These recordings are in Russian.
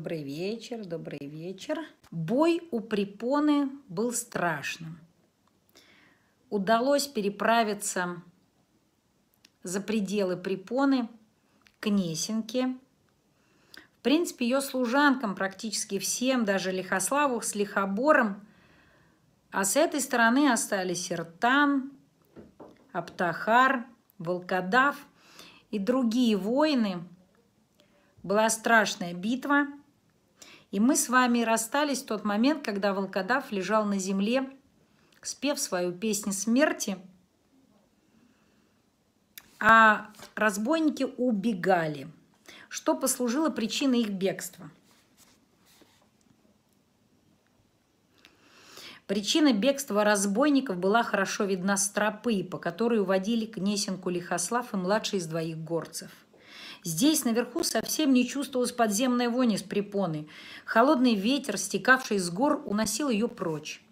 Добрый вечер, добрый вечер. Бой у препоны был страшным. Удалось переправиться за пределы препоны к Несенке. В принципе, ее служанкам практически всем, даже Лихославу с Лихобором. А с этой стороны остались Иртан, Аптахар, Волкодав и другие воины. Была страшная битва – и мы с вами расстались в тот момент, когда волкодав лежал на земле, спев свою песню смерти, а разбойники убегали, что послужило причиной их бегства. Причина бегства разбойников была хорошо видна с тропы, по которой уводили к Несенку Лихослав и младший из двоих горцев – Здесь наверху совсем не чувствовалась подземная вонь из препоны. Холодный ветер, стекавший с гор, уносил ее прочь.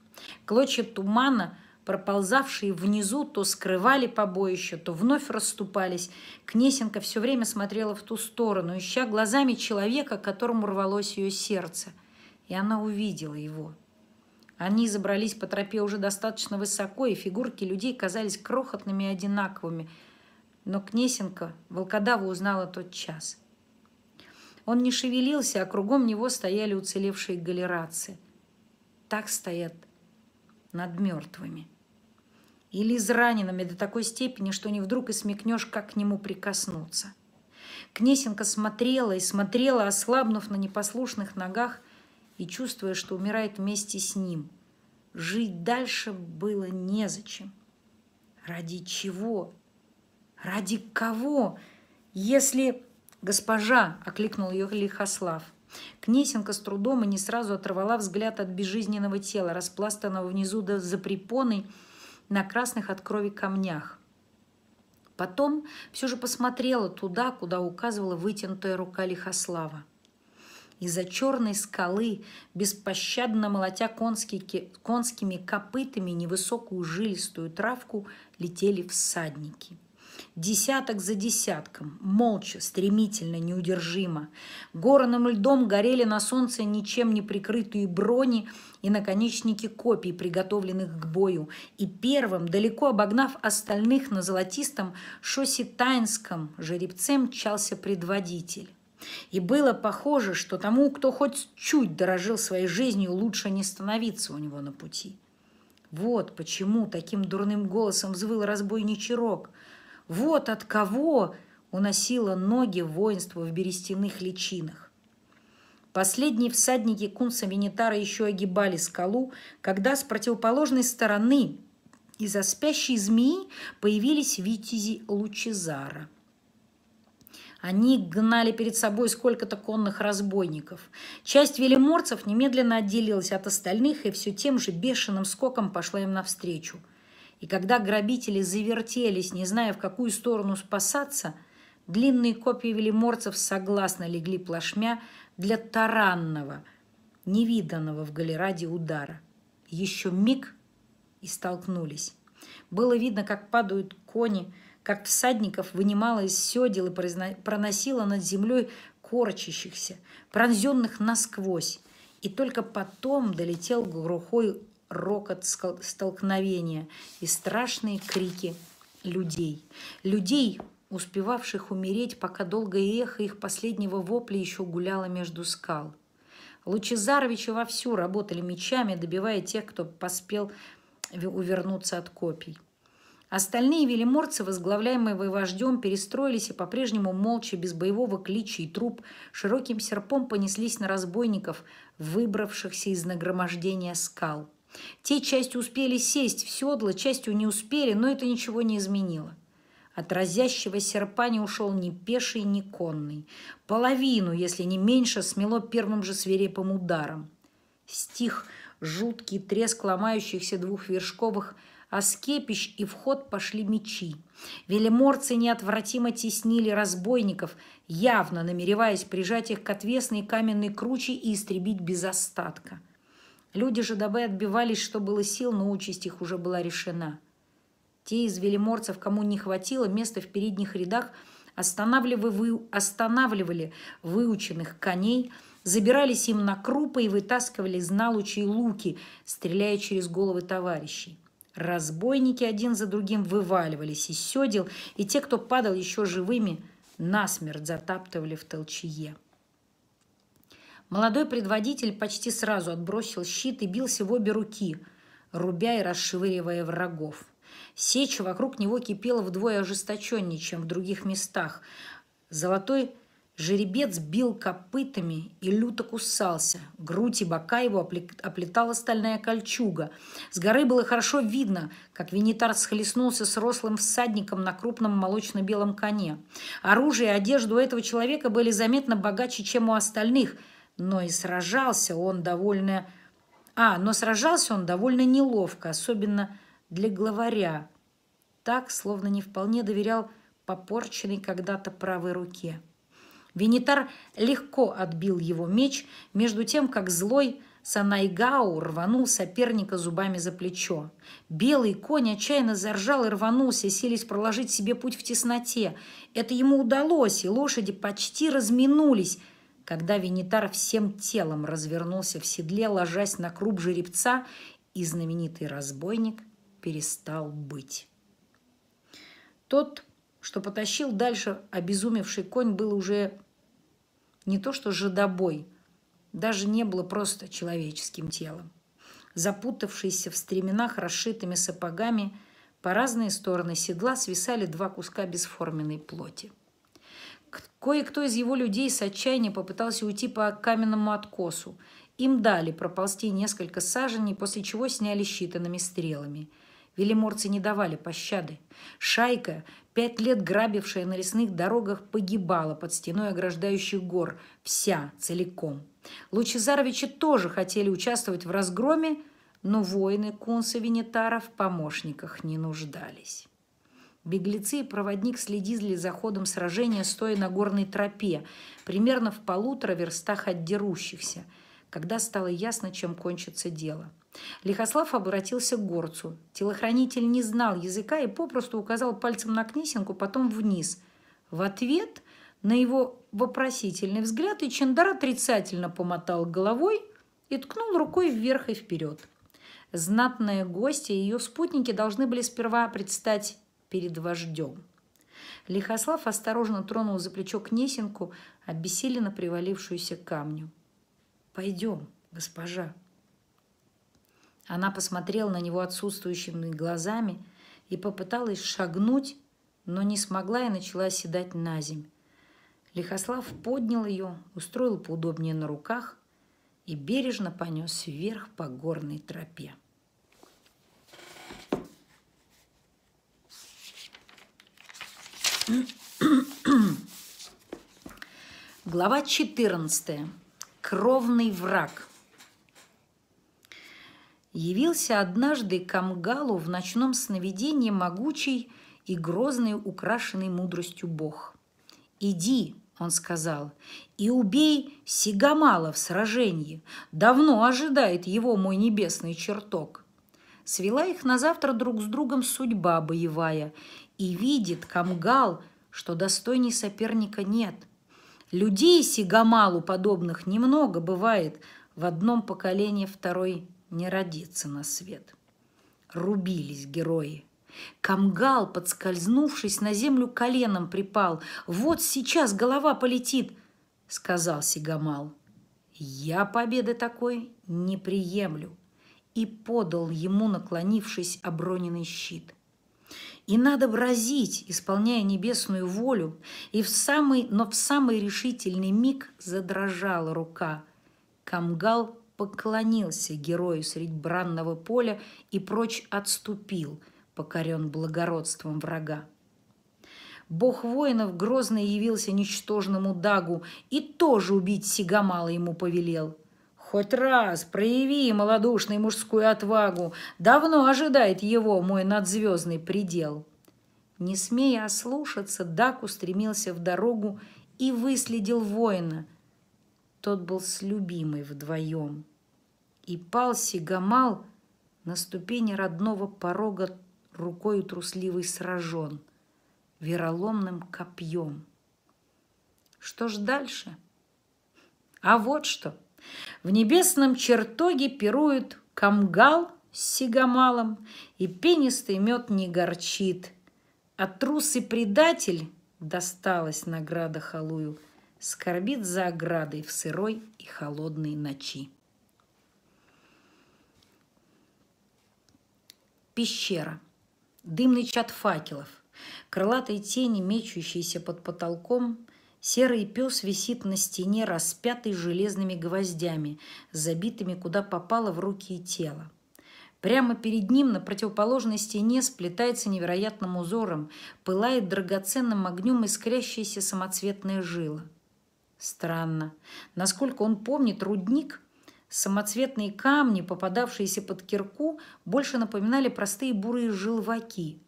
Клочья тумана, проползавшие внизу, то скрывали побоище, то вновь расступались. Кнесенко все время смотрела в ту сторону, ища глазами человека, которому рвалось ее сердце. И она увидела его. Они забрались по тропе уже достаточно высоко, и фигурки людей казались крохотными и одинаковыми – но Кнесенко волкодава узнала тот час. Он не шевелился, а кругом него стояли уцелевшие галерации. Так стоят над мертвыми. Или израненными до такой степени, что не вдруг и смекнешь, как к нему прикоснуться. Кнесенко смотрела и смотрела, ослабнув на непослушных ногах и чувствуя, что умирает вместе с ним. Жить дальше было незачем. Ради чего? Ради кого? Если госпожа, окликнул ее Лихослав. Кнесенка с трудом и не сразу оторвала взгляд от безжизненного тела, распластанного внизу до за препоной на красных от крови камнях. Потом все же посмотрела туда, куда указывала вытянутая рука Лихослава. Из-за черной скалы, беспощадно молотя конский, конскими копытами невысокую жилистую травку, летели всадники – Десяток за десятком, молча, стремительно, неудержимо. Гороным льдом горели на солнце ничем не прикрытые брони и наконечники копий, приготовленных к бою. И первым, далеко обогнав остальных на золотистом шоссе шосситайнском жеребце, мчался предводитель. И было похоже, что тому, кто хоть чуть дорожил своей жизнью, лучше не становиться у него на пути. Вот почему таким дурным голосом взвыл разбойничий рог – вот от кого уносило ноги воинство в берестяных личинах. Последние всадники кунса Венитара еще огибали скалу, когда с противоположной стороны из-за спящей змеи появились витязи Лучезара – они гнали перед собой сколько-то конных разбойников. Часть велиморцев немедленно отделилась от остальных и все тем же бешеным скоком пошла им навстречу – и когда грабители завертелись, не зная, в какую сторону спасаться, длинные копья велиморцев согласно легли плашмя для таранного, невиданного в галераде удара. Еще миг и столкнулись. Было видно, как падают кони, как всадников вынимало из седел и проносила над землей корчащихся, пронзенных насквозь. И только потом долетел глухой рокот столкновения и страшные крики людей. Людей, успевавших умереть, пока долгое эхо их последнего вопля еще гуляло между скал. Лучезаровичи вовсю работали мечами, добивая тех, кто поспел увернуться от копий. Остальные велиморцы, возглавляемые вождем, перестроились и по-прежнему молча, без боевого клича и труп, широким серпом понеслись на разбойников, выбравшихся из нагромождения скал – те части успели сесть в седло, частью не успели, но это ничего не изменило. От разящего серпа не ушел ни пеший, ни конный. Половину, если не меньше, смело первым же свирепым ударом. Стих жуткий треск ломающихся двухвершковых а с кепищ и в ход пошли мечи. Велиморцы неотвратимо теснили разбойников, явно намереваясь прижать их к отвесной каменной круче и истребить без остатка. Люди же дабы отбивались, что было сил, но участь их уже была решена. Те из велиморцев, кому не хватило места в передних рядах, останавливали, останавливали выученных коней, забирались им на крупы и вытаскивали из налучей луки, стреляя через головы товарищей. Разбойники один за другим вываливались из седел, и те, кто падал еще живыми, насмерть затаптывали в толчье. Молодой предводитель почти сразу отбросил щит и бился в обе руки, рубя и расшвыривая врагов. Сеча вокруг него кипела вдвое ожесточеннее, чем в других местах. Золотой жеребец бил копытами и люто кусался. Грудь и бока его оплетала стальная кольчуга. С горы было хорошо видно, как винитар схлестнулся с рослым всадником на крупном молочно-белом коне. Оружие и одежда у этого человека были заметно богаче, чем у остальных – но и сражался он довольно... А, но сражался он довольно неловко, особенно для главаря. Так, словно не вполне доверял попорченной когда-то правой руке. Венитар легко отбил его меч, между тем, как злой Санайгау рванул соперника зубами за плечо. Белый конь отчаянно заржал и рванулся, селись проложить себе путь в тесноте. Это ему удалось, и лошади почти разминулись – когда Венитар всем телом развернулся в седле, ложась на круп жеребца, и знаменитый разбойник перестал быть. Тот, что потащил дальше обезумевший конь, был уже не то что жадобой, даже не было просто человеческим телом. Запутавшийся в стременах расшитыми сапогами – по разные стороны седла свисали два куска бесформенной плоти. Кое-кто из его людей с отчаяния попытался уйти по каменному откосу. Им дали проползти несколько саженей, после чего сняли считанными стрелами. Велиморцы не давали пощады. Шайка, пять лет грабившая на лесных дорогах, погибала под стеной ограждающих гор, вся, целиком. Лучезаровичи тоже хотели участвовать в разгроме, но воины Кунса Венитара в помощниках не нуждались. Беглецы и проводник следили за ходом сражения, стоя на горной тропе, примерно в полутора верстах от дерущихся, когда стало ясно, чем кончится дело. Лихослав обратился к горцу. Телохранитель не знал языка и попросту указал пальцем на Книсинку, потом вниз. В ответ на его вопросительный взгляд и Чендар отрицательно помотал головой и ткнул рукой вверх и вперед. Знатные гости и ее спутники должны были сперва предстать перед вождем. Лихослав осторожно тронул за плечо Кнесинку, обессиленно привалившуюся к камню. «Пойдем, госпожа». Она посмотрела на него отсутствующими глазами и попыталась шагнуть, но не смогла и начала оседать на земь. Лихослав поднял ее, устроил поудобнее на руках и бережно понес вверх по горной тропе. Глава 14. Кровный враг. Явился однажды Камгалу в ночном сновидении могучий и грозный, украшенный мудростью бог. «Иди», — он сказал, — «и убей Сигамала в сражении. Давно ожидает его мой небесный чертог». Свела их на завтра друг с другом судьба боевая, и видит Камгал, что достойней соперника нет. Людей Сигамалу подобных немного бывает, в одном поколении второй не родится на свет. Рубились герои. Камгал, подскользнувшись, на землю коленом припал. «Вот сейчас голова полетит!» — сказал Сигамал. «Я победы такой не приемлю!» И подал ему, наклонившись, оброненный щит. И надо вразить, исполняя небесную волю, и в самый, но в самый решительный миг задрожала рука. Камгал поклонился герою средь бранного поля и прочь отступил, покорен благородством врага. Бог воинов грозно явился ничтожному Дагу и тоже убить Сигамала ему повелел – Хоть раз прояви малодушный мужскую отвагу. Давно ожидает его мой надзвездный предел. Не смея ослушаться, Дак устремился в дорогу и выследил воина. Тот был с любимой вдвоем. И пал Сигамал на ступени родного порога рукой трусливый сражен, вероломным копьем. Что ж дальше? А вот что — в небесном чертоге пирует камгал с сигамалом, и пенистый мед не горчит. А трус и предатель досталась награда халую, скорбит за оградой в сырой и холодной ночи. Пещера. Дымный чат факелов. Крылатые тени, мечущиеся под потолком, Серый пес висит на стене, распятый железными гвоздями, забитыми куда попало в руки и тело. Прямо перед ним на противоположной стене сплетается невероятным узором, пылает драгоценным огнем искрящаяся самоцветная жила. Странно. Насколько он помнит, рудник, самоцветные камни, попадавшиеся под кирку, больше напоминали простые бурые жилваки –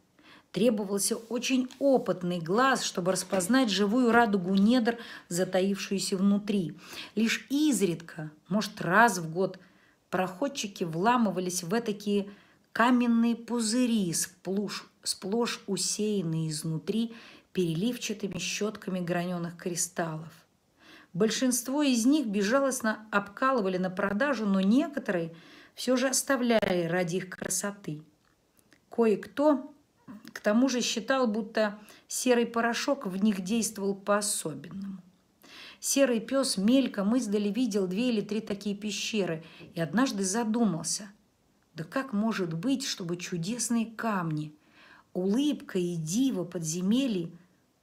Требовался очень опытный глаз, чтобы распознать живую радугу недр, затаившуюся внутри. Лишь изредка, может раз в год, проходчики вламывались в такие каменные пузыри, сплошь, сплошь усеянные изнутри переливчатыми щетками граненых кристаллов. Большинство из них безжалостно обкалывали на продажу, но некоторые все же оставляли ради их красоты. Кое-кто к тому же считал, будто серый порошок в них действовал по-особенному. Серый пес мельком издали видел две или три такие пещеры и однажды задумался. Да как может быть, чтобы чудесные камни, улыбка и диво подземелий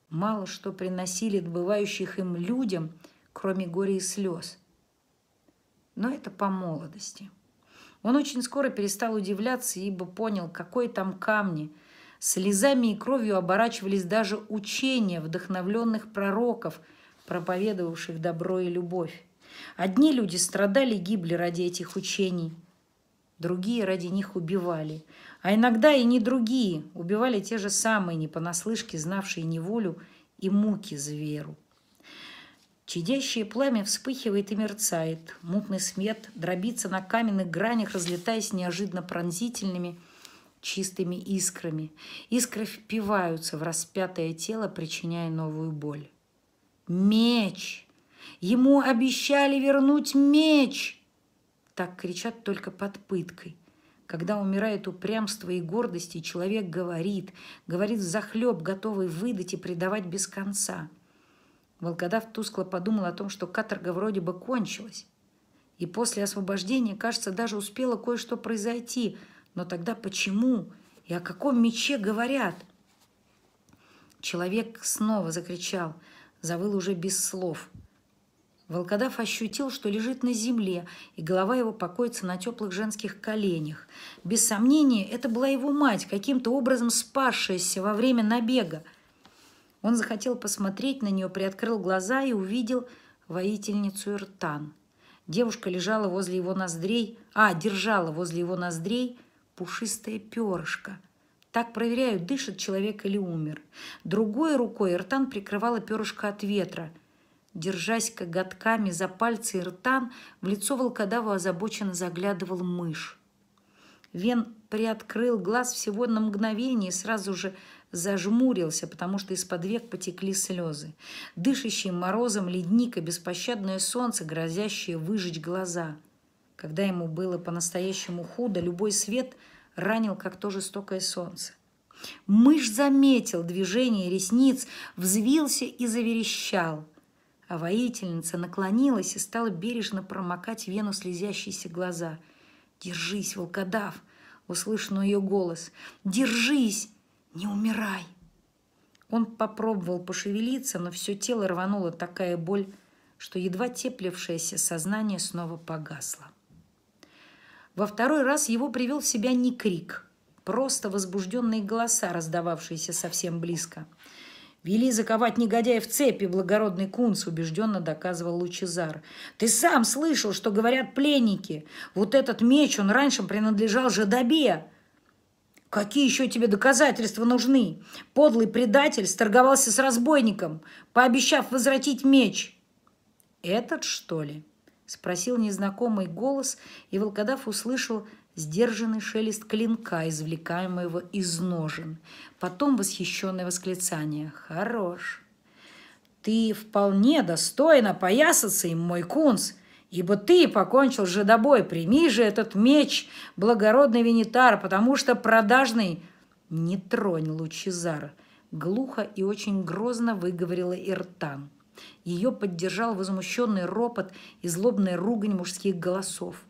мало что приносили добывающих им людям, кроме горя и слез? Но это по молодости. Он очень скоро перестал удивляться, ибо понял, какой там камни – Слезами и кровью оборачивались даже учения вдохновленных пророков, проповедовавших добро и любовь. Одни люди страдали и гибли ради этих учений, другие ради них убивали. А иногда и не другие убивали те же самые, не понаслышке знавшие неволю и муки за веру. Чадящее пламя вспыхивает и мерцает. Мутный смет дробится на каменных гранях, разлетаясь неожиданно пронзительными – чистыми искрами. Искры впиваются в распятое тело, причиняя новую боль. Меч! Ему обещали вернуть меч! Так кричат только под пыткой. Когда умирает упрямство и гордость, и человек говорит, говорит захлеб, готовый выдать и предавать без конца. Волкодав тускло подумал о том, что каторга вроде бы кончилась. И после освобождения, кажется, даже успело кое-что произойти – но тогда почему и о каком мече говорят? Человек снова закричал, завыл уже без слов. Волкодав ощутил, что лежит на земле, и голова его покоится на теплых женских коленях. Без сомнения, это была его мать, каким-то образом спасшаяся во время набега. Он захотел посмотреть на нее, приоткрыл глаза и увидел воительницу Иртан. Девушка лежала возле его ноздрей, а, держала возле его ноздрей пушистое перышко. Так проверяют, дышит человек или умер. Другой рукой Иртан прикрывала перышко от ветра. Держась коготками за пальцы Иртан, в лицо волкодаву озабоченно заглядывал мышь. Вен приоткрыл глаз всего на мгновение и сразу же зажмурился, потому что из-под век потекли слезы. Дышащий морозом ледник и беспощадное солнце, грозящее выжечь глаза. Когда ему было по-настоящему худо, любой свет ранил, как то жестокое солнце. Мышь заметил движение ресниц, взвился и заверещал. А воительница наклонилась и стала бережно промокать вену слезящиеся глаза. «Держись, волкодав!» — услышал ее голос. «Держись! Не умирай!» Он попробовал пошевелиться, но все тело рвануло такая боль, что едва теплившееся сознание снова погасло. Во второй раз его привел в себя не крик, просто возбужденные голоса, раздававшиеся совсем близко. «Вели заковать негодяя в цепи, благородный кунц», — убежденно доказывал Лучезар. «Ты сам слышал, что говорят пленники. Вот этот меч, он раньше принадлежал Жадобе». Какие еще тебе доказательства нужны? Подлый предатель сторговался с разбойником, пообещав возвратить меч. Этот, что ли? Спросил незнакомый голос, и Волкодав услышал сдержанный шелест клинка, извлекаемого из ножен. Потом восхищенное восклицание «Хорош!» «Ты вполне достойно поясаться им, мой кунс!» Ибо ты покончил же жедобой, прими же этот меч, благородный винитар, потому что продажный не тронь Лучезар, глухо и очень грозно выговорила Иртан. Ее поддержал возмущенный ропот и злобная ругань мужских голосов.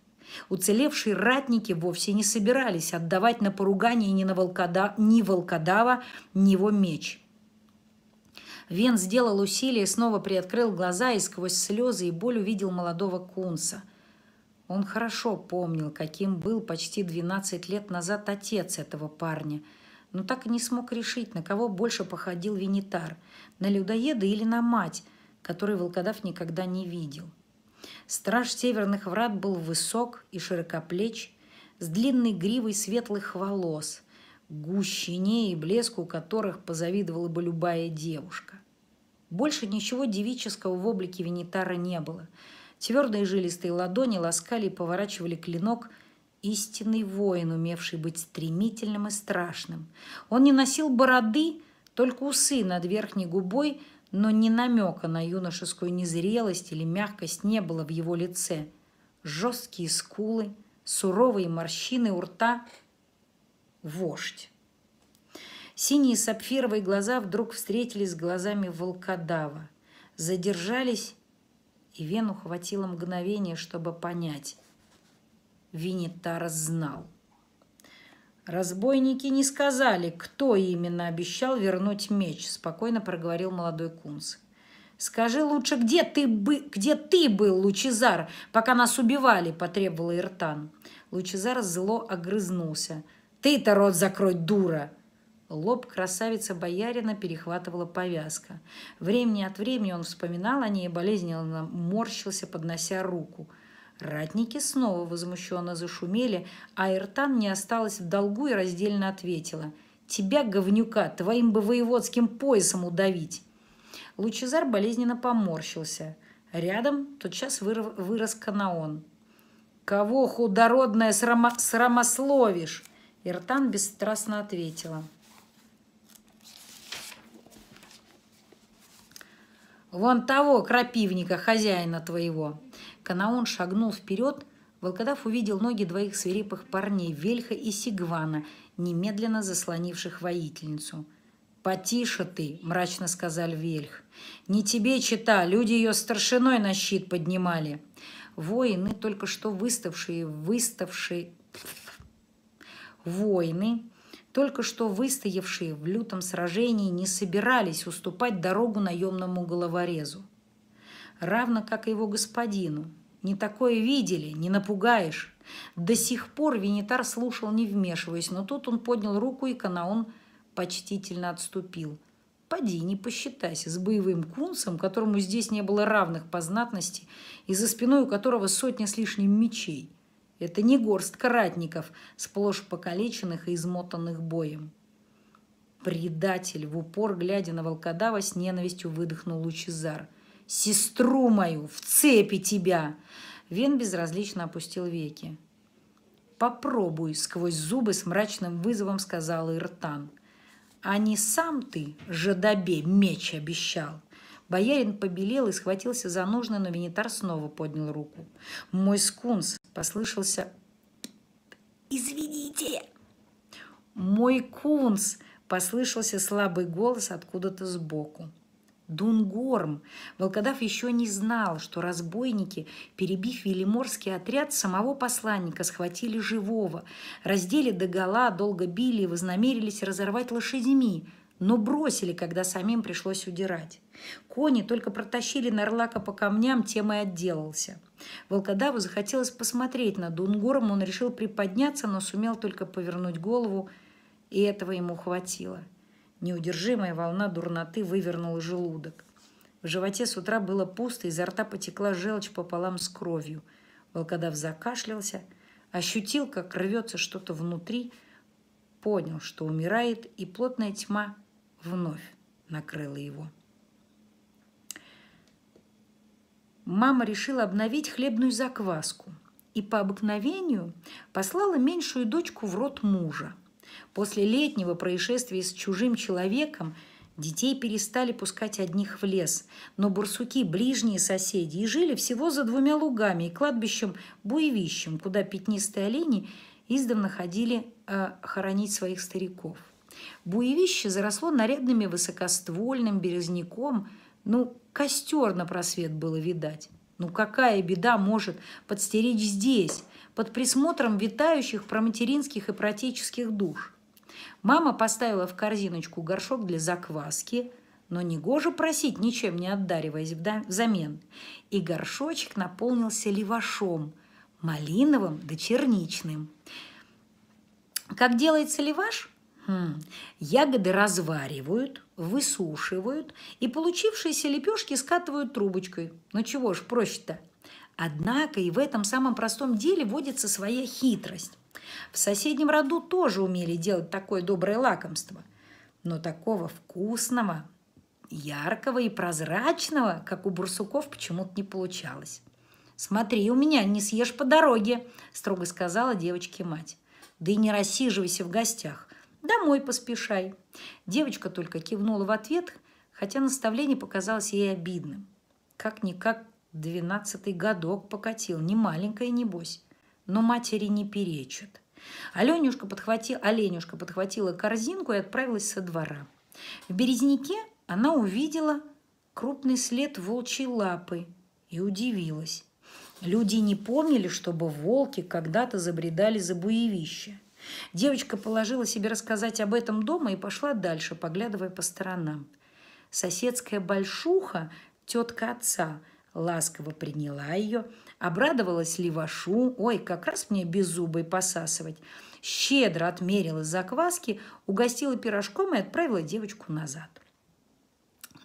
Уцелевшие ратники вовсе не собирались отдавать на поругание ни, на волкода... ни волкодава, ни его меч. Вен сделал усилие, снова приоткрыл глаза и сквозь слезы и боль увидел молодого кунса. Он хорошо помнил, каким был почти 12 лет назад отец этого парня, но так и не смог решить, на кого больше походил Венитар – на людоеда или на мать – который Волкодав никогда не видел. Страж северных врат был высок и широкоплеч, с длинной гривой светлых волос, гущине и блеску которых позавидовала бы любая девушка. Больше ничего девического в облике Венитара не было. Твердые жилистые ладони ласкали и поворачивали клинок – истинный воин, умевший быть стремительным и страшным. Он не носил бороды, только усы над верхней губой – но ни намека на юношескую незрелость или мягкость не было в его лице. Жесткие скулы, суровые морщины у рта – вождь. Синие сапфировые глаза вдруг встретились с глазами волкодава, задержались, и Вену хватило мгновения, чтобы понять – Винитар знал – «Разбойники не сказали, кто именно обещал вернуть меч», – спокойно проговорил молодой кунц. «Скажи лучше, где ты, бы, где ты был, Лучезар, пока нас убивали?» – потребовал Иртан. Лучезар зло огрызнулся. «Ты-то рот закрой, дура!» Лоб красавица боярина перехватывала повязка. Времени от времени он вспоминал о ней и болезненно морщился, поднося руку – Ратники снова возмущенно зашумели, а Иртан не осталась в долгу и раздельно ответила. «Тебя, говнюка, твоим бы воеводским поясом удавить!» Лучезар болезненно поморщился. Рядом тотчас вырос Канаон. «Кого, худородное срамо... срамословишь?» Иртан бесстрастно ответила. «Вон того крапивника, хозяина твоего!» Канаон шагнул вперед, Волкодав увидел ноги двоих свирепых парней, Вельха и Сигвана, немедленно заслонивших воительницу. «Потише ты!» – мрачно сказал Вельх. «Не тебе, чита, люди ее старшиной на щит поднимали!» Воины, только что выставшие, выставшие... Воины, только что выстоявшие в лютом сражении, не собирались уступать дорогу наемному головорезу. Равно как и его господину, не такое видели, не напугаешь. До сих пор Венитар слушал, не вмешиваясь, но тут он поднял руку, и Канаон почтительно отступил. «Поди, не посчитайся с боевым кунцем, которому здесь не было равных по знатности, и за спиной у которого сотня с лишним мечей. Это не горстка ратников, сплошь покалеченных и измотанных боем». «Предатель!» — в упор, глядя на волкодава, с ненавистью выдохнул Лучезар — сестру мою, в цепи тебя!» Вен безразлично опустил веки. «Попробуй», — сквозь зубы с мрачным вызовом сказал Иртан. «А не сам ты, жадобе, меч обещал!» Боярин побелел и схватился за ножны, но Венитар снова поднял руку. «Мой скунс!» — послышался... «Извините!» «Мой кунс!» — послышался слабый голос откуда-то сбоку. Дунгорм. Волкодав еще не знал, что разбойники, перебив велиморский отряд, самого посланника схватили живого, раздели догола, долго били и вознамерились разорвать лошадьми, но бросили, когда самим пришлось удирать. Кони только протащили Нарлака по камням, тем и отделался. Волкодаву захотелось посмотреть на Дунгорм, он решил приподняться, но сумел только повернуть голову, и этого ему хватило – Неудержимая волна дурноты вывернула желудок. В животе с утра было пусто, изо рта потекла желчь пополам с кровью. Волкодав закашлялся, ощутил, как рвется что-то внутри, понял, что умирает, и плотная тьма вновь накрыла его. Мама решила обновить хлебную закваску и по обыкновению послала меньшую дочку в рот мужа – После летнего происшествия с чужим человеком детей перестали пускать одних в лес, но бурсуки – ближние соседи, и жили всего за двумя лугами и кладбищем-буевищем, куда пятнистые олени издавна ходили э, хоронить своих стариков. Буевище заросло нарядными высокоствольным березняком, ну, костер на просвет было видать. Ну какая беда может подстеречь здесь? под присмотром витающих проматеринских и протеческих душ. Мама поставила в корзиночку горшок для закваски, но не негоже просить, ничем не отдариваясь взамен. И горшочек наполнился левашом, малиновым да черничным. Как делается леваш? Хм. Ягоды разваривают, высушивают и получившиеся лепешки скатывают трубочкой. Ну чего ж проще-то? Однако и в этом самом простом деле водится своя хитрость. В соседнем роду тоже умели делать такое доброе лакомство, но такого вкусного, яркого и прозрачного, как у бурсуков, почему-то не получалось. «Смотри, у меня не съешь по дороге», – строго сказала девочке мать. «Да и не рассиживайся в гостях. Домой поспешай». Девочка только кивнула в ответ, хотя наставление показалось ей обидным. Как-никак Двенадцатый годок покатил, не маленькая, небось. Но матери не перечат. Аленюшка, подхвати... Оленюшка подхватила корзинку и отправилась со двора. В березняке она увидела крупный след волчьей лапы и удивилась. Люди не помнили, чтобы волки когда-то забредали за буевище. Девочка положила себе рассказать об этом дома и пошла дальше, поглядывая по сторонам. Соседская большуха, тетка отца – ласково приняла ее, обрадовалась левашу, ой, как раз мне без зубы посасывать, щедро отмерила закваски, угостила пирожком и отправила девочку назад.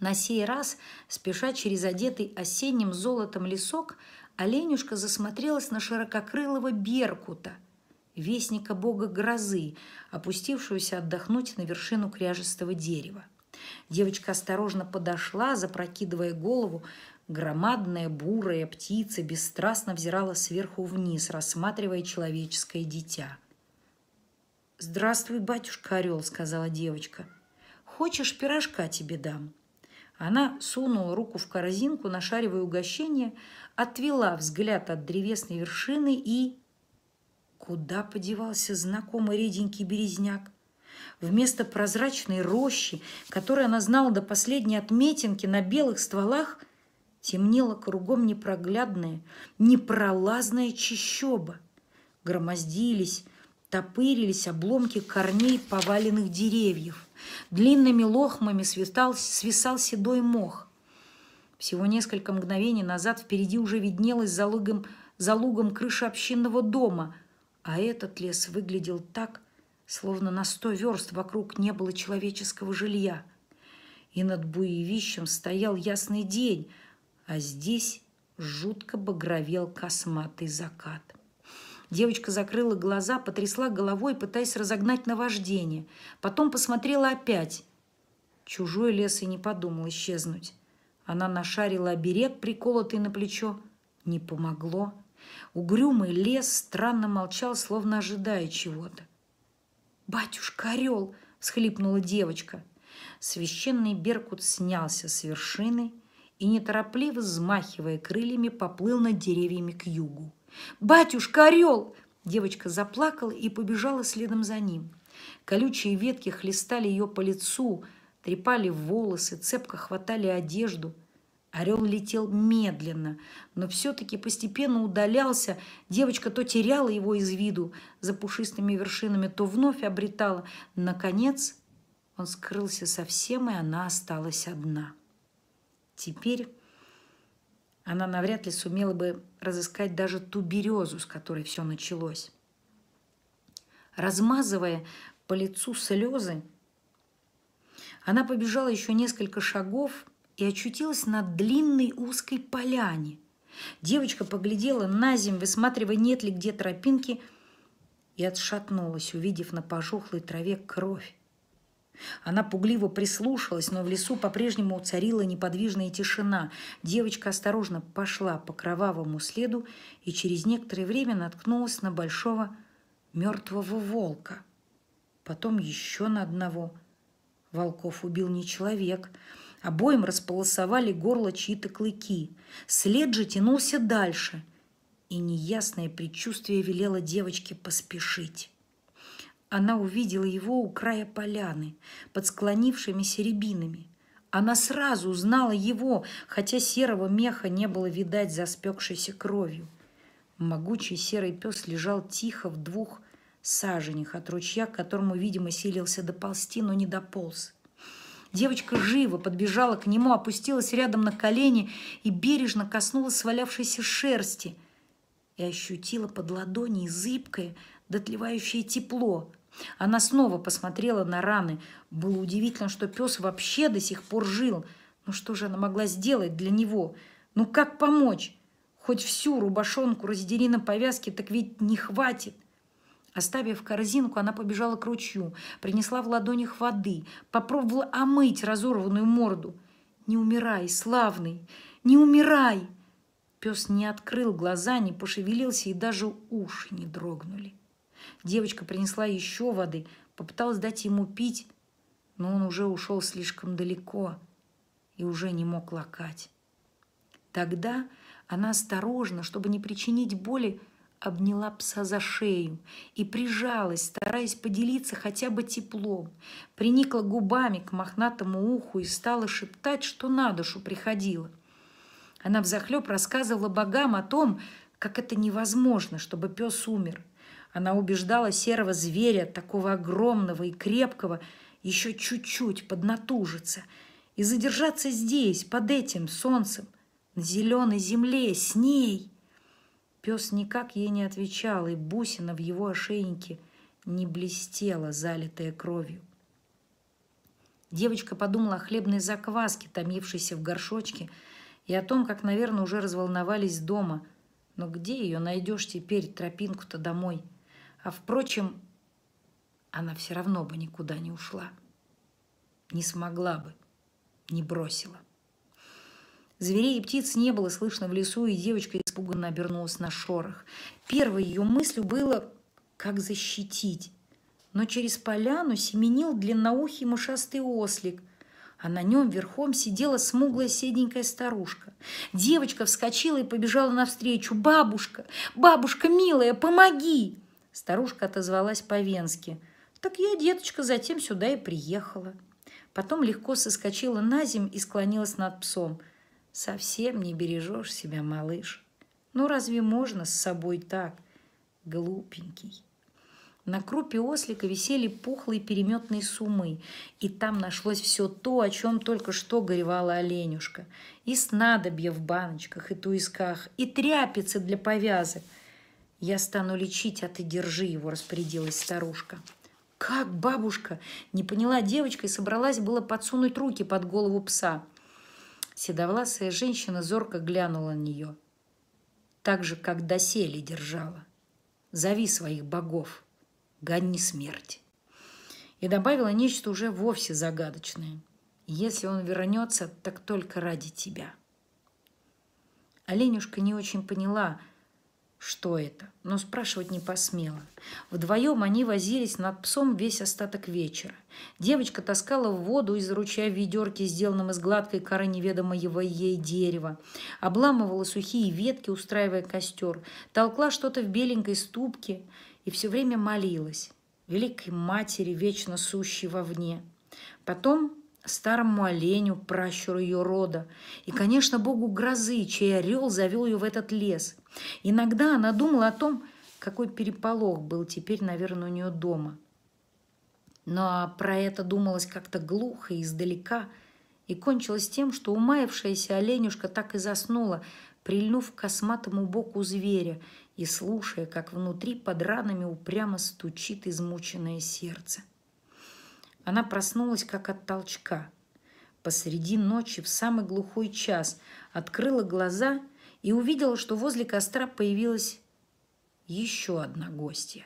На сей раз, спеша через одетый осенним золотом лесок, оленюшка засмотрелась на ширококрылого беркута, вестника бога грозы, опустившегося отдохнуть на вершину кряжестого дерева. Девочка осторожно подошла, запрокидывая голову, Громадная бурая птица бесстрастно взирала сверху вниз, рассматривая человеческое дитя. «Здравствуй, батюшка Орел», — сказала девочка. «Хочешь, пирожка тебе дам?» Она сунула руку в корзинку, нашаривая угощение, отвела взгляд от древесной вершины и... Куда подевался знакомый реденький березняк? Вместо прозрачной рощи, которую она знала до последней отметинки на белых стволах — темнела кругом непроглядная, непролазная чищоба. Громоздились, топырились обломки корней поваленных деревьев. Длинными лохмами свисал, свисал седой мох. Всего несколько мгновений назад впереди уже виднелась за лугом, за лугом крыша общинного дома, а этот лес выглядел так, словно на сто верст вокруг не было человеческого жилья. И над буевищем стоял ясный день – а здесь жутко багровел косматый закат. Девочка закрыла глаза, потрясла головой, пытаясь разогнать наваждение. Потом посмотрела опять. Чужой лес и не подумал исчезнуть. Она нашарила оберег, приколотый на плечо. Не помогло. Угрюмый лес странно молчал, словно ожидая чего-то. «Батюшка, орел!» – схлипнула девочка. Священный беркут снялся с вершины – и, неторопливо взмахивая крыльями, поплыл над деревьями к югу. «Батюшка, орел!» Девочка заплакала и побежала следом за ним. Колючие ветки хлестали ее по лицу, трепали волосы, цепко хватали одежду. Орел летел медленно, но все-таки постепенно удалялся. Девочка то теряла его из виду за пушистыми вершинами, то вновь обретала. Наконец он скрылся совсем, и она осталась одна. Теперь она навряд ли сумела бы разыскать даже ту березу, с которой все началось. Размазывая по лицу слезы, она побежала еще несколько шагов и очутилась на длинной узкой поляне. Девочка поглядела на землю, высматривая, нет ли где тропинки, и отшатнулась, увидев на пожухлой траве кровь. Она пугливо прислушалась, но в лесу по-прежнему царила неподвижная тишина. Девочка осторожно пошла по кровавому следу и через некоторое время наткнулась на большого мертвого волка. Потом еще на одного. Волков убил не человек. Обоим располосовали горло чьи-то клыки. След же тянулся дальше – и неясное предчувствие велело девочке поспешить она увидела его у края поляны под склонившимися рябинами. Она сразу узнала его, хотя серого меха не было видать за спекшейся кровью. Могучий серый пес лежал тихо в двух саженях от ручья, к которому, видимо, силился доползти, но не дополз. Девочка живо подбежала к нему, опустилась рядом на колени и бережно коснулась свалявшейся шерсти и ощутила под ладони зыбкое, дотлевающее тепло. Она снова посмотрела на раны. Было удивительно, что пес вообще до сих пор жил. Но ну что же она могла сделать для него? Ну как помочь? Хоть всю рубашонку раздели на повязки, так ведь не хватит. Оставив корзинку, она побежала к ручью, принесла в ладонях воды, попробовала омыть разорванную морду. «Не умирай, славный! Не умирай!» Пес не открыл глаза, не пошевелился и даже уши не дрогнули. Девочка принесла еще воды, попыталась дать ему пить, но он уже ушел слишком далеко и уже не мог лакать. Тогда она осторожно, чтобы не причинить боли, обняла пса за шею и прижалась, стараясь поделиться хотя бы теплом. Приникла губами к мохнатому уху и стала шептать, что на душу приходило. Она взахлеб рассказывала богам о том, как это невозможно, чтобы пес умер – она убеждала серого зверя, такого огромного и крепкого, еще чуть-чуть поднатужиться и задержаться здесь, под этим солнцем, на зеленой земле, с ней. Пес никак ей не отвечал, и бусина в его ошейнике не блестела, залитая кровью. Девочка подумала о хлебной закваске, томившейся в горшочке, и о том, как, наверное, уже разволновались дома. Но где ее найдешь теперь, тропинку-то домой? — а впрочем, она все равно бы никуда не ушла. Не смогла бы, не бросила. Зверей и птиц не было слышно в лесу, и девочка испуганно обернулась на шорох. Первой ее мыслью было, как защитить. Но через поляну семенил длинноухий мышастый ослик – а на нем верхом сидела смуглая седенькая старушка. Девочка вскочила и побежала навстречу. «Бабушка! Бабушка милая, помоги!» Старушка отозвалась по-венски. «Так я, деточка, затем сюда и приехала». Потом легко соскочила на земь и склонилась над псом. «Совсем не бережешь себя, малыш. Ну разве можно с собой так? Глупенький». На крупе ослика висели пухлые переметные сумы, и там нашлось все то, о чем только что горевала оленюшка. И снадобья в баночках и туисках, и тряпицы для повязок – «Я стану лечить, а ты держи его», – распорядилась старушка. «Как, бабушка?» – не поняла девочка и собралась было подсунуть руки под голову пса. Седовласая женщина зорко глянула на нее, так же, как доселе держала. «Зови своих богов, гони смерть!» И добавила нечто уже вовсе загадочное. «Если он вернется, так только ради тебя». Оленюшка не очень поняла – что это, но спрашивать не посмела. Вдвоем они возились над псом весь остаток вечера. Девочка таскала в воду из ручья ведерки, сделанном из гладкой коры неведомого ей дерева, обламывала сухие ветки, устраивая костер, толкла что-то в беленькой ступке и все время молилась великой матери, вечно сущей вовне. Потом старому оленю, пращуру ее рода, и, конечно, богу грозы, чей орел завел ее в этот лес – Иногда она думала о том, какой переполох был теперь, наверное, у нее дома. Но про это думалось как-то глухо издалека, и кончилось тем, что умаявшаяся оленюшка так и заснула, прильнув к косматому боку зверя и слушая, как внутри под ранами упрямо стучит измученное сердце. Она проснулась как от толчка. Посреди ночи в самый глухой час открыла глаза и увидела, что возле костра появилась еще одна гостья.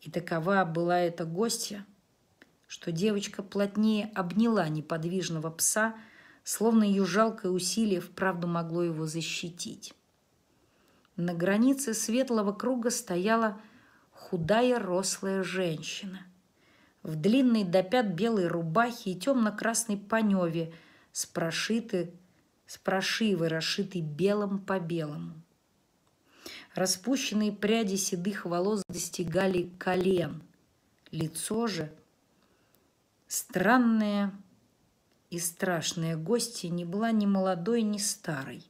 И такова была эта гостья, что девочка плотнее обняла неподвижного пса, словно ее жалкое усилие вправду могло его защитить. На границе светлого круга стояла худая рослая женщина в длинной до пят белой рубахе и темно-красной паневе с прошиты с прошивы, расшитый белым по белому. Распущенные пряди седых волос достигали колен. Лицо же странное и страшное гости не была ни молодой, ни старой.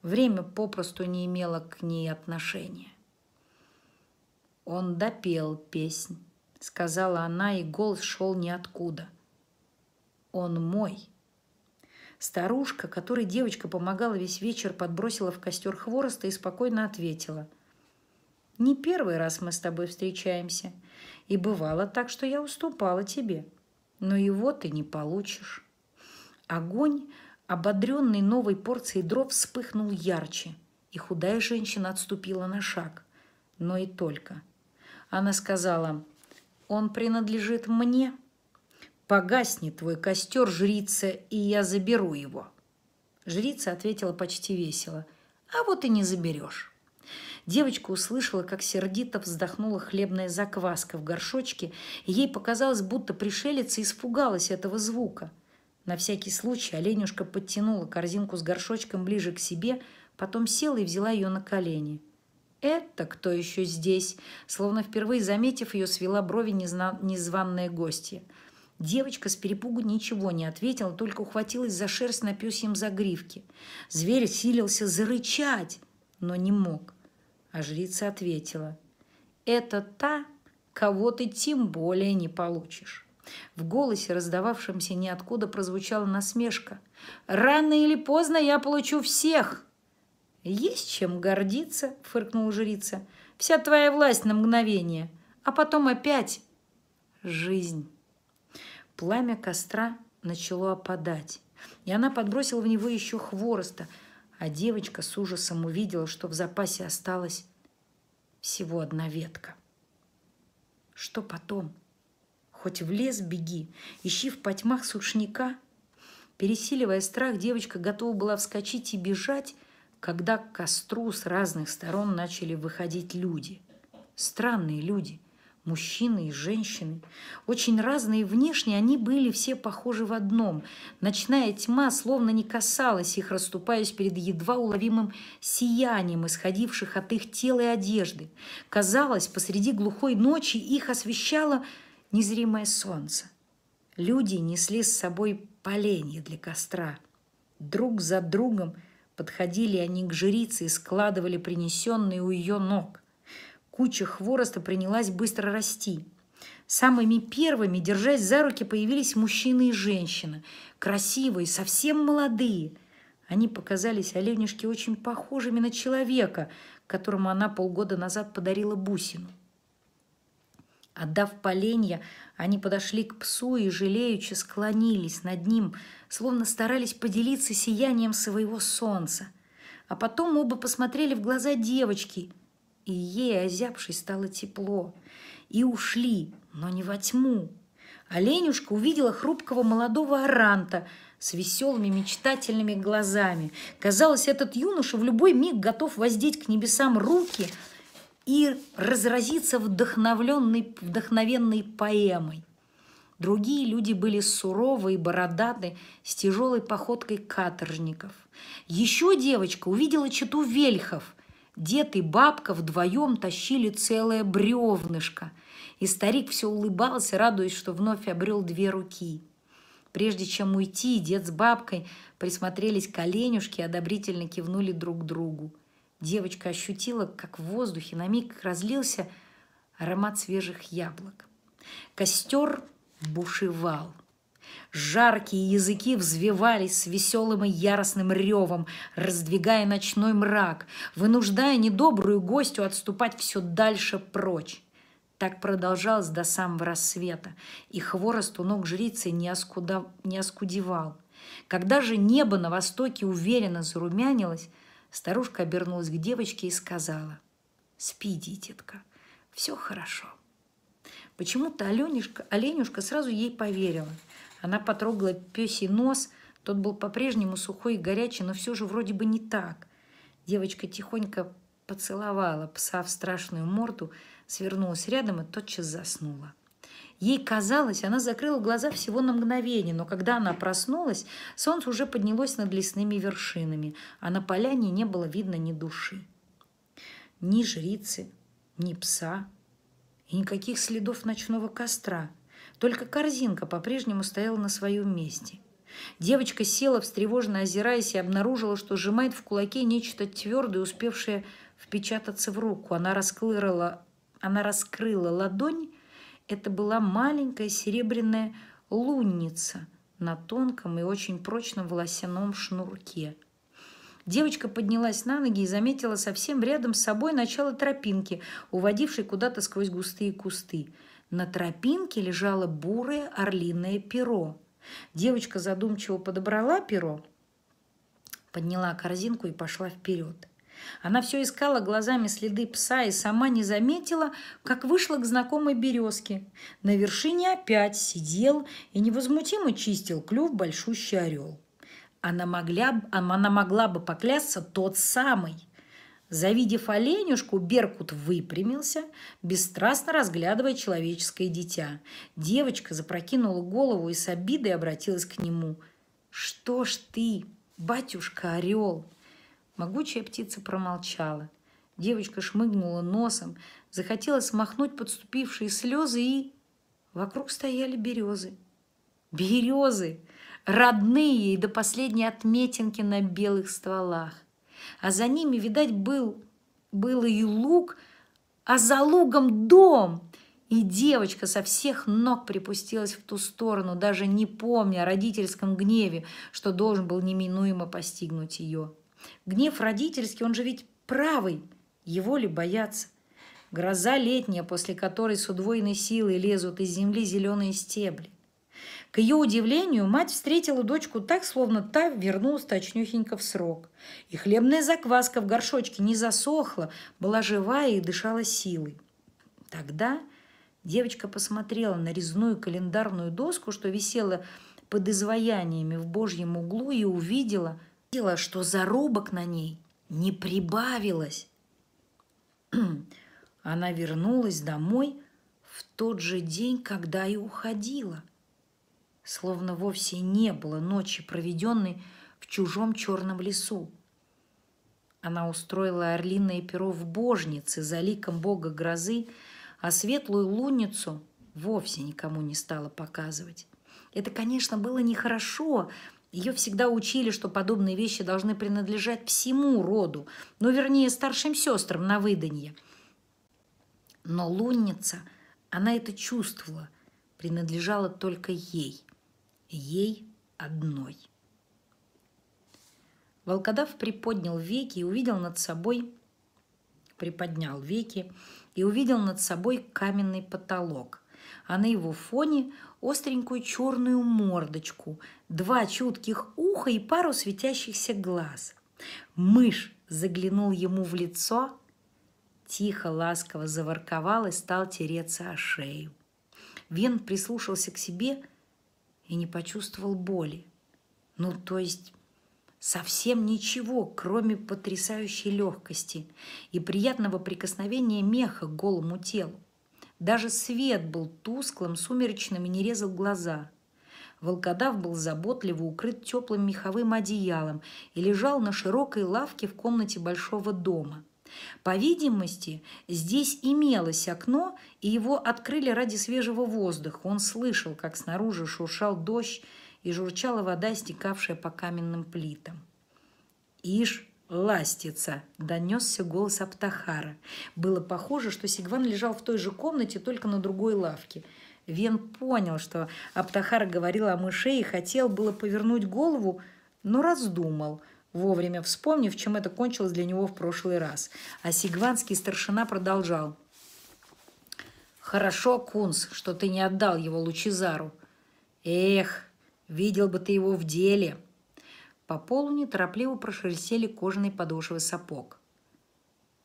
Время попросту не имело к ней отношения. Он допел песнь, сказала она, и голос шел ниоткуда. Он мой, Старушка, которой девочка помогала весь вечер, подбросила в костер хвороста и спокойно ответила. «Не первый раз мы с тобой встречаемся, и бывало так, что я уступала тебе, но его ты не получишь». Огонь, ободренный новой порцией дров, вспыхнул ярче, и худая женщина отступила на шаг, но и только. Она сказала, «Он принадлежит мне, «Погаснет твой костер, жрица, и я заберу его». Жрица ответила почти весело. «А вот и не заберешь». Девочка услышала, как сердито вздохнула хлебная закваска в горшочке, и ей показалось, будто пришелица испугалась этого звука. На всякий случай оленюшка подтянула корзинку с горшочком ближе к себе, потом села и взяла ее на колени. «Это кто еще здесь?» Словно впервые заметив ее, свела брови незна... незваные гостья – Девочка с перепугу ничего не ответила, только ухватилась за шерсть на пёсьем загривке. Зверь силился зарычать, но не мог. А жрица ответила, «Это та, кого ты тем более не получишь». В голосе, раздававшемся ниоткуда, прозвучала насмешка. «Рано или поздно я получу всех!» «Есть чем гордиться», — фыркнула жрица. «Вся твоя власть на мгновение, а потом опять жизнь». Пламя костра начало опадать, и она подбросила в него еще хвороста, а девочка с ужасом увидела, что в запасе осталась всего одна ветка. Что потом? Хоть в лес беги, ищи в потьмах сушняка. Пересиливая страх, девочка готова была вскочить и бежать, когда к костру с разных сторон начали выходить люди. Странные люди, мужчины и женщины. Очень разные внешне они были все похожи в одном. Ночная тьма словно не касалась их, расступаясь перед едва уловимым сиянием, исходивших от их тела и одежды. Казалось, посреди глухой ночи их освещало незримое солнце. Люди несли с собой поленья для костра. Друг за другом подходили они к жрице и складывали принесенные у ее ног. Куча хвороста принялась быстро расти. Самыми первыми, держась за руки, появились мужчины и женщины. Красивые, совсем молодые. Они показались оленюшке очень похожими на человека, которому она полгода назад подарила бусину. Отдав поленья, они подошли к псу и жалеючи склонились над ним, словно старались поделиться сиянием своего солнца. А потом оба посмотрели в глаза девочки – и ей, озябшей, стало тепло. И ушли, но не во тьму. Оленюшка увидела хрупкого молодого оранта с веселыми мечтательными глазами. Казалось, этот юноша в любой миг готов воздеть к небесам руки и разразиться вдохновленной, вдохновенной поэмой. Другие люди были суровы и бородаты, с тяжелой походкой каторжников. Еще девочка увидела читу вельхов – Дед и бабка вдвоем тащили целое бревнышко. И старик все улыбался, радуясь, что вновь обрел две руки. Прежде чем уйти, дед с бабкой присмотрелись к оленюшке и одобрительно кивнули друг другу. Девочка ощутила, как в воздухе на миг разлился аромат свежих яблок. Костер бушевал – Жаркие языки взвивались с веселым и яростным ревом, раздвигая ночной мрак, вынуждая недобрую гостю отступать все дальше прочь. Так продолжалось до самого рассвета, и хворост у ног жрицы не, оскуда... не оскудевал. Когда же небо на востоке уверенно зарумянилось, старушка обернулась к девочке и сказала, «Спи, дитятка, все хорошо». Почему-то Оленюшка Оленюшка сразу ей поверила – она потрогала пёсий нос, тот был по-прежнему сухой и горячий, но все же вроде бы не так. Девочка тихонько поцеловала пса в страшную морду, свернулась рядом и тотчас заснула. Ей казалось, она закрыла глаза всего на мгновение, но когда она проснулась, солнце уже поднялось над лесными вершинами, а на поляне не было видно ни души. Ни жрицы, ни пса, и никаких следов ночного костра – только корзинка по-прежнему стояла на своем месте. Девочка села, встревоженно озираясь, и обнаружила, что сжимает в кулаке нечто твердое, успевшее впечататься в руку. Она раскрыла, она раскрыла ладонь. Это была маленькая серебряная лунница на тонком и очень прочном волосяном шнурке. Девочка поднялась на ноги и заметила совсем рядом с собой начало тропинки, уводившей куда-то сквозь густые кусты. На тропинке лежало бурое орлиное перо. Девочка задумчиво подобрала перо, подняла корзинку и пошла вперед. Она все искала глазами следы пса и сама не заметила, как вышла к знакомой березке. На вершине опять сидел и невозмутимо чистил клюв большущий орел. Она могла, она могла бы поклясться тот самый – Завидев оленюшку, Беркут выпрямился, бесстрастно разглядывая человеческое дитя. Девочка запрокинула голову и с обидой обратилась к нему. «Что ж ты, батюшка-орел?» Могучая птица промолчала. Девочка шмыгнула носом, захотела смахнуть подступившие слезы и... Вокруг стояли березы. Березы! Родные и до последней отметинки на белых стволах а за ними, видать, был, был и луг, а за лугом дом. И девочка со всех ног припустилась в ту сторону, даже не помня о родительском гневе, что должен был неминуемо постигнуть ее. Гнев родительский, он же ведь правый, его ли бояться? Гроза летняя, после которой с удвоенной силой лезут из земли зеленые стебли. К ее удивлению, мать встретила дочку так, словно та вернулась точнюхенько в срок. И хлебная закваска в горшочке не засохла, была живая и дышала силой. Тогда девочка посмотрела на резную календарную доску, что висела под изваяниями в божьем углу, и увидела, что зарубок на ней не прибавилось. Она вернулась домой в тот же день, когда и уходила – словно вовсе не было ночи, проведенной в чужом черном лесу. Она устроила орлиное перо в божнице за ликом бога грозы, а светлую лунницу вовсе никому не стала показывать. Это, конечно, было нехорошо, ее всегда учили, что подобные вещи должны принадлежать всему роду, ну, вернее, старшим сестрам на выданье. Но лунница, она это чувствовала, принадлежала только ей ей одной. Волкодав приподнял веки и увидел над собой, приподнял веки и увидел над собой каменный потолок, а на его фоне остренькую черную мордочку, два чутких уха и пару светящихся глаз. Мышь заглянул ему в лицо, тихо, ласково заворковал и стал тереться о шею. Вен прислушался к себе и не почувствовал боли. Ну, то есть совсем ничего, кроме потрясающей легкости и приятного прикосновения меха к голому телу. Даже свет был тусклым, сумеречным и не резал глаза. Волкодав был заботливо укрыт теплым меховым одеялом и лежал на широкой лавке в комнате большого дома – по видимости, здесь имелось окно, и его открыли ради свежего воздуха. Он слышал, как снаружи шуршал дождь и журчала вода, стекавшая по каменным плитам. «Ишь, ластится!» – донесся голос Аптахара. Было похоже, что Сигван лежал в той же комнате, только на другой лавке. Вен понял, что Аптахар говорил о мыше и хотел было повернуть голову, но раздумал – вовремя вспомнив, чем это кончилось для него в прошлый раз. А сигванский старшина продолжал. «Хорошо, Кунс, что ты не отдал его Лучезару. Эх, видел бы ты его в деле!» По полу неторопливо прошелестели кожаные подошвы сапог.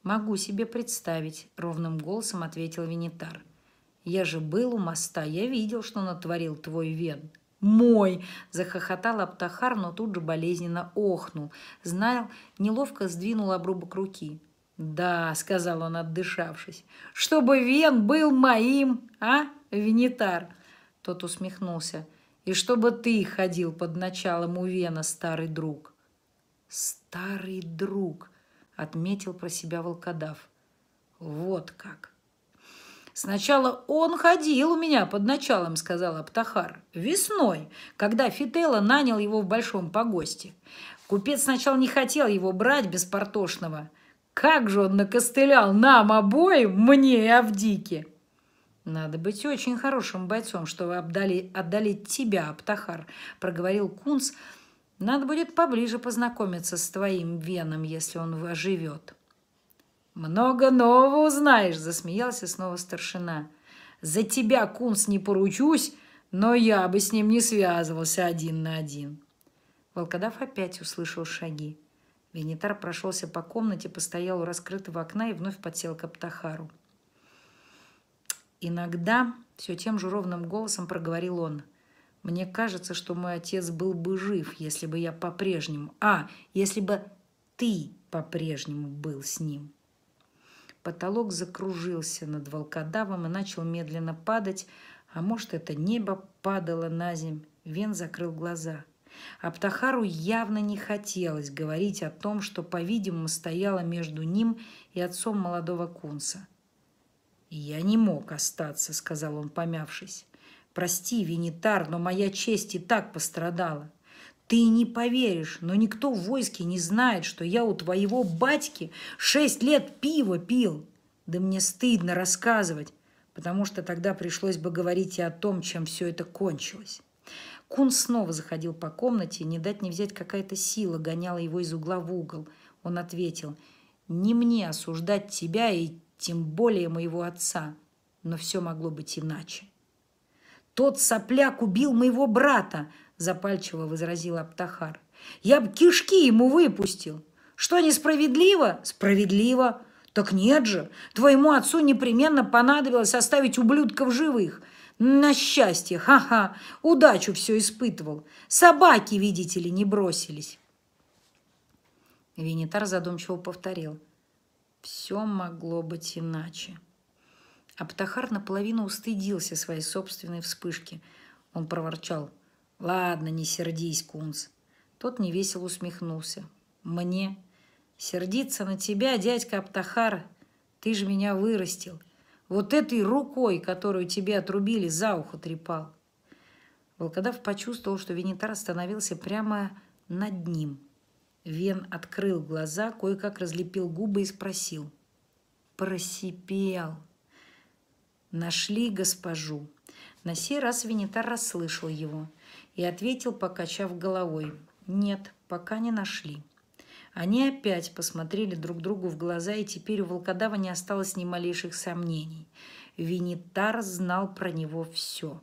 «Могу себе представить», — ровным голосом ответил венитар. «Я же был у моста, я видел, что натворил твой вен» мой!» – захохотал Аптахар, но тут же болезненно охнул. Знал, неловко сдвинул обрубок руки. «Да», – сказал он, отдышавшись, – «чтобы Вен был моим, а, Венитар?» Тот усмехнулся. «И чтобы ты ходил под началом у Вена, старый друг». «Старый друг», – отметил про себя волкодав. «Вот как!» Сначала он ходил у меня под началом, сказала Аптахар, весной, когда Фитела нанял его в большом погосте. Купец сначала не хотел его брать без портошного. Как же он накостылял нам обоим, мне и Авдике!» «Надо быть очень хорошим бойцом, чтобы обдали, отдали тебя, Аптахар», — проговорил Кунс. «Надо будет поближе познакомиться с твоим веном, если он оживет». «Много нового узнаешь», — засмеялся снова старшина. «За тебя, Кунс, не поручусь, но я бы с ним не связывался один на один». Волкодав опять услышал шаги. Венитар прошелся по комнате, постоял у раскрытого окна и вновь подсел к Аптахару. Иногда все тем же ровным голосом проговорил он. «Мне кажется, что мой отец был бы жив, если бы я по-прежнему... А, если бы ты по-прежнему был с ним». Потолок закружился над волкодавом и начал медленно падать, а может, это небо падало на земь. Вен закрыл глаза. Аптахару явно не хотелось говорить о том, что, по-видимому, стояло между ним и отцом молодого кунца. «Я не мог остаться», — сказал он, помявшись. «Прости, Винитар, но моя честь и так пострадала. Ты не поверишь, но никто в войске не знает, что я у твоего батьки шесть лет пиво пил. Да мне стыдно рассказывать, потому что тогда пришлось бы говорить и о том, чем все это кончилось. Кун снова заходил по комнате, не дать не взять какая-то сила гоняла его из угла в угол. Он ответил, «Не мне осуждать тебя и тем более моего отца, но все могло быть иначе. Тот сопляк убил моего брата, запальчиво возразил Аптахар. Я бы кишки ему выпустил. Что несправедливо? Справедливо. Так нет же, твоему отцу непременно понадобилось оставить ублюдков живых. На счастье, ха-ха, удачу все испытывал. Собаки, видите ли, не бросились. Венитар задумчиво повторил. Все могло быть иначе. Аптахар наполовину устыдился своей собственной вспышки. Он проворчал – Ладно, не сердись, Кунц. Тот невесело усмехнулся. Мне? Сердиться на тебя, дядька Аптахар? Ты же меня вырастил. Вот этой рукой, которую тебе отрубили, за ухо трепал. Волкодав почувствовал, что Венитар остановился прямо над ним. Вен открыл глаза, кое-как разлепил губы и спросил. «Просипел!» «Нашли госпожу!» На сей раз Венитар расслышал его – и ответил, покачав головой. «Нет, пока не нашли». Они опять посмотрели друг другу в глаза, и теперь у волкодава не осталось ни малейших сомнений. Винитар знал про него все.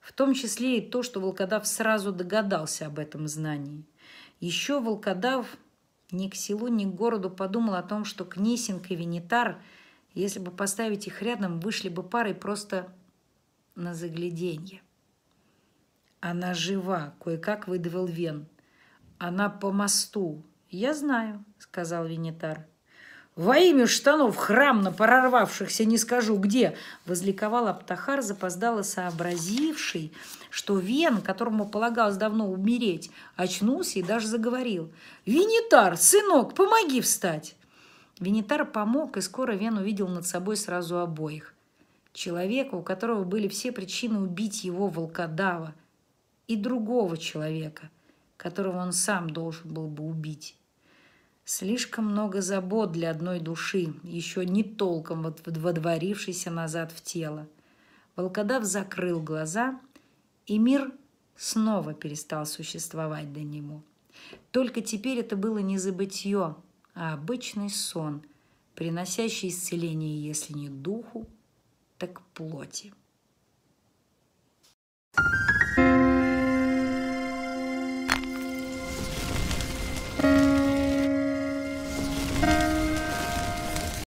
В том числе и то, что волкодав сразу догадался об этом знании. Еще волкодав ни к селу, ни к городу подумал о том, что Книсинг и Винитар, если бы поставить их рядом, вышли бы парой просто на загляденье. Она жива, кое-как выдавил Вен. Она по мосту. Я знаю, сказал Венитар. «Во имя штанов храмно прорвавшихся не скажу где!» – возликовал Аптахар, запоздало сообразивший, что Вен, которому полагалось давно умереть, очнулся и даже заговорил. «Винитар, сынок, помоги встать!» Винитар помог, и скоро Вен увидел над собой сразу обоих. Человека, у которого были все причины убить его волкодава – и другого человека, которого он сам должен был бы убить. Слишком много забот для одной души, еще не толком водворившейся назад в тело. Волкодав закрыл глаза, и мир снова перестал существовать для него. Только теперь это было не забытье, а обычный сон, приносящий исцеление, если не духу, так плоти. thank you